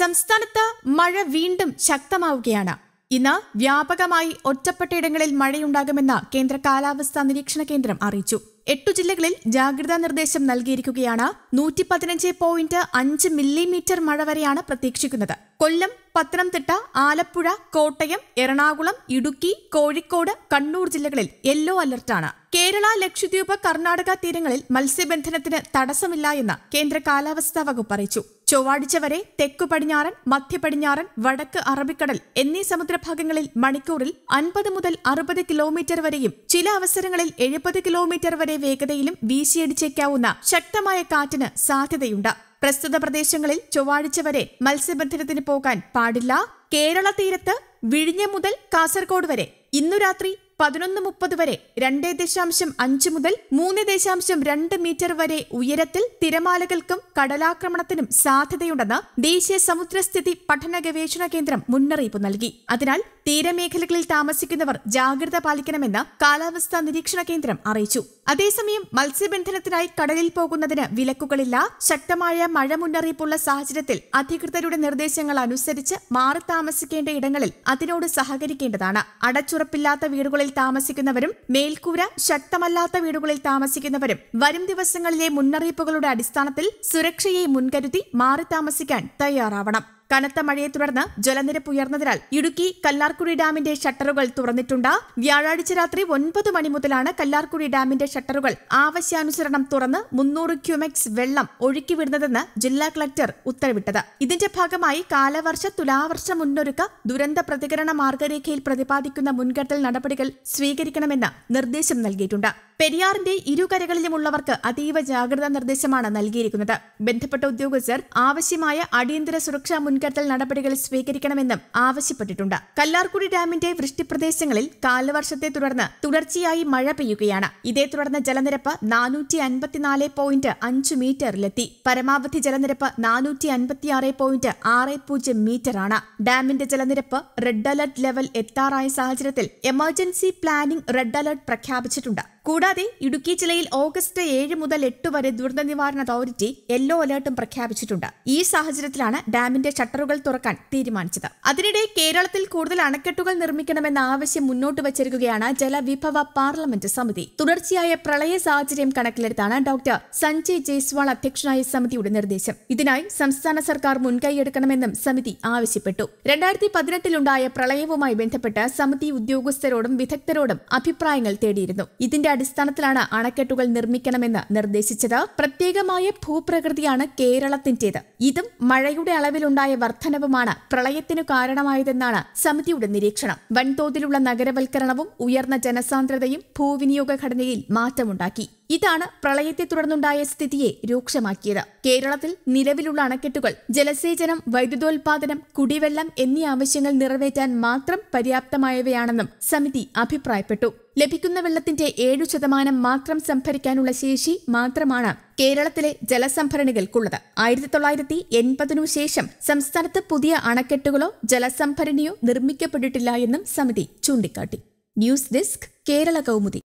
സംസ്ഥാനത്ത് മഴ വീണ്ടും ശക്തമാവുകയാണ് ഇന്ന് വ്യാപകമായി ഒറ്റപ്പെട്ടയിടങ്ങളിൽ മഴയുണ്ടാകുമെന്ന് കേന്ദ്ര കാലാവസ്ഥാ നിരീക്ഷണ കേന്ദ്രം അറിയിച്ചു എട്ടു ജില്ലകളിൽ ജാഗ്രതാ നിർദ്ദേശം നൽകിയിരിക്കുകയാണ് നൂറ്റി പതിനഞ്ച് പോയിന്റ് അഞ്ച് മില്ലിമീറ്റർ മഴ വരെയാണ് പ്രതീക്ഷിക്കുന്നത് കൊല്ലം പത്തനംതിട്ട ആലപ്പുഴ കോട്ടയം എറണാകുളം ഇടുക്കി കോഴിക്കോട് കണ്ണൂർ ജില്ലകളിൽ യെല്ലോ അലർട്ടാണ് കേരള ലക്ഷദ്വീപ് കർണാടക തീരങ്ങളിൽ മത്സ്യബന്ധനത്തിന് തടസ്സമില്ല എന്ന് കേന്ദ്ര കാലാവസ്ഥാ വകുപ്പ് അറിയിച്ചു ചൊവ്വാഴ്ച വരെ തെക്കു പടിഞ്ഞാറൻ മധ്യപടിഞ്ഞാറൻ വടക്ക് അറബിക്കടൽ എന്നീ സമുദ്രഭാഗങ്ങളിൽ മണിക്കൂറിൽ അൻപത് മുതൽ അറുപത് കിലോമീറ്റർ വരെയും ചില അവസരങ്ങളിൽ എഴുപത് കിലോമീറ്റർ വരെ വേഗതയിലും വീശിയടിച്ചേക്കാവുന്ന ശക്തമായ കാറ്റിന് സാധ്യതയുണ്ട് പ്രസ്തുത പ്രദേശങ്ങളിൽ ചൊവ്വാഴ്ച വരെ മത്സ്യബന്ധനത്തിന് പോകാൻ പാടില്ല കേരള തീരത്ത് വിഴിഞ്ഞം മുതൽ കാസർഗോഡ് വരെ ഇന്നു രാത്രി പതിനൊന്ന് മുപ്പത് വരെ രണ്ട് ദശാംശം അഞ്ച് മുതൽ മൂന്ന് ദശാംശം രണ്ട് മീറ്റർ വരെ ഉയരത്തിൽ തിരമാലകൾക്കും കടലാക്രമണത്തിനും സാധ്യതയുണ്ടെന്ന് ദേശീയ സമുദ്രസ്ഥിതി പഠന ഗവേഷണ കേന്ദ്രം മുന്നറിയിപ്പ് നൽകി അതിനാൽ തീരമേഖലകളിൽ താമസിക്കുന്നവർ ജാഗ്രത പാലിക്കണമെന്ന് കാലാവസ്ഥാ നിരീക്ഷണ കേന്ദ്രം അറിയിച്ചു അതേസമയം മത്സ്യബന്ധനത്തിനായി കടലിൽ പോകുന്നതിന് വിലക്കുകളില്ല ശക്തമായ മഴ മുന്നറിയിപ്പുള്ള സാഹചര്യത്തിൽ അധികൃതരുടെ നിർദ്ദേശങ്ങൾ അനുസരിച്ച് മാറി താമസിക്കേണ്ട ഇടങ്ങളിൽ അതിനോട് സഹകരിക്കേണ്ടതാണ് അടച്ചുറപ്പില്ലാത്ത വീടുകളിൽ താമസിക്കുന്നവരും മേൽക്കൂര ശക്തമല്ലാത്ത വീടുകളിൽ താമസിക്കുന്നവരും വരും ദിവസങ്ങളിലെ മുന്നറിയിപ്പുകളുടെ അടിസ്ഥാനത്തിൽ സുരക്ഷയെ മുൻകരുതി മാറി താമസിക്കാൻ തയ്യാറാവണം കനത്ത മഴയെ തുടർന്ന് ജലനിരപ്പ് ഉയർന്നതിനാൽ ഇടുക്കി കല്ലാർക്കുടി ഡാമിന്റെ ഷട്ടറുകൾ തുറന്നിട്ടുണ്ട് വ്യാഴാഴ്ച രാത്രി ഒൻപത് മണി മുതലാണ് കല്ലാർക്കുടി ഡാമിന്റെ ഷട്ടറുകൾ ആവശ്യാനുസരണം തുറന്ന് മുന്നൂറ് ക്യൂമെക്സ് വെള്ളം ഒഴുക്കിവിടുന്നതെന്ന് ജില്ലാ കളക്ടർ ഉത്തരവിട്ടത് ഇതിന്റെ ഭാഗമായി കാലവർഷ തുലാവർഷ മുന്നൊരുക്ക ദുരന്ത പ്രതികരണ മാർഗരേഖയിൽ പ്രതിപാദിക്കുന്ന മുൻകരുതൽ നടപടികൾ സ്വീകരിക്കണമെന്ന് നിർദ്ദേശം നൽകിയിട്ടുണ്ട് പെരിയാറിന്റെ ഇരുകരകളിലുമുള്ളവർക്ക് അതീവ ജാഗ്രതാ നിർദ്ദേശമാണ് നൽകിയിരിക്കുന്നത് ബന്ധപ്പെട്ട ഉദ്യോഗസ്ഥർ ആവശ്യമായ അടിയന്തര സുരക്ഷാ മുൻകരുതൽ നടപടികൾ സ്വീകരിക്കണമെന്നും ആവശ്യപ്പെട്ടിട്ടുണ്ട് കല്ലാർക്കുടി ഡാമിന്റെ വൃഷ്ടിപ്രദേശങ്ങളിൽ കാലവർഷത്തെ തുടർന്ന് തുടർച്ചയായി മഴ പെയ്യുകയാണ് ഇതേ തുടർന്ന് ജലനിരപ്പ് നാനൂറ്റി അൻപത്തിനാല് പോയിന്റ് അഞ്ച് മീറ്ററിലെത്തി പരമാവധി ജലനിരപ്പ് നാനൂറ്റി അൻപത്തിയാറ് പോയിന്റ് ആറ് പൂജ്യം മീറ്ററാണ് ഡാമിന്റെ ജലനിരപ്പ് റെഡ് അലർട്ട് ലെവൽ എത്താറായ സാഹചര്യത്തിൽ എമർജൻസി പ്ലാനിംഗ് റെഡ് അലർട്ട് പ്രഖ്യാപിച്ചിട്ടുണ്ട് കൂടാതെ ഇടുക്കി ജില്ലയിൽ ഓഗസ്റ്റ് ഏഴ് മുതൽ എട്ട് വരെ ദുരന്ത നിവാരണ അതോറിറ്റി യെല്ലോ അലേർട്ടും പ്രഖ്യാപിച്ചിട്ടുണ്ട് ഈ സാഹചര്യത്തിലാണ് ഡാമിന്റെ ഷട്ടറുകൾ തുറക്കാൻ തീരുമാനിച്ചത് അതിനിടെ കേരളത്തിൽ കൂടുതൽ അണക്കെട്ടുകൾ നിർമ്മിക്കണമെന്ന ആവശ്യം മുന്നോട്ട് വച്ചിരിക്കുകയാണ് ജലവിഭവ പാർലമെന്റ് സമിതി തുടർച്ചയായ പ്രളയ സാഹചര്യം കണക്കിലെടുത്താണ് ഡോക്ടർ സഞ്ജയ് ജയ്സ്വാൾ അധ്യക്ഷനായ സമിതിയുടെ നിർദ്ദേശം ഇതിനായി സംസ്ഥാന സർക്കാർ മുൻകൈയെടുക്കണമെന്നും സമിതി ആവശ്യപ്പെട്ടു രണ്ടായിരത്തി പതിനെട്ടിലുണ്ടായ പ്രളയവുമായി ബന്ധപ്പെട്ട് സമിതി ഉദ്യോഗസ്ഥരോടും വിദഗ്ധരോടും അഭിപ്രായങ്ങൾ തേടിയിരുന്നു ഇതിന്റെ അടിസ്ഥാനത്തിലാണ് അണക്കെട്ടുകൾ നിർമ്മിക്കണമെന്ന് നിർദ്ദേശിച്ചത് പ്രത്യേകമായ ഭൂപ്രകൃതിയാണ് കേരളത്തിന്റേത് ഇതും മഴയുടെ അളവിലുണ്ടായ വർധനവുമാണ് പ്രളയത്തിനു കാരണമായതെന്നാണ് സമിതിയുടെ നിരീക്ഷണം വൻതോതിലുള്ള നഗരവൽക്കരണവും ഉയർന്ന ജനസാന്ദ്രതയും ഭൂവിനിയോഗ ഘടനയിൽ മാറ്റമുണ്ടാക്കി ഇതാണ് പ്രളയത്തെ തുടർന്നുണ്ടായ സ്ഥിതിയെ രൂക്ഷമാക്കിയത് കേരളത്തിൽ നിലവിലുള്ള അണക്കെട്ടുകൾ ജലസേചനം വൈദ്യുതോൽപാദനം കുടിവെള്ളം എന്നീ ആവശ്യങ്ങൾ നിറവേറ്റാൻ മാത്രം പര്യാപ്തമായവയാണെന്നും സമിതി അഭിപ്രായപ്പെട്ടു ലഭിക്കുന്ന വെള്ളത്തിന്റെ ഏഴു ശതമാനം മാത്രം സംഭരിക്കാനുള്ള ശേഷി മാത്രമാണ് കേരളത്തിലെ ജലസംഭരണികൾക്കുള്ളത് ആയിരത്തി തൊള്ളായിരത്തി എൺപതിനു ശേഷം സംസ്ഥാനത്ത് പുതിയ അണക്കെട്ടുകളോ ജലസംഭരണിയോ നിർമ്മിക്കപ്പെട്ടിട്ടില്ല എന്നും സമിതി ചൂണ്ടിക്കാട്ടി ന്യൂസ് ഡെസ്ക് കേരള കൗമുദി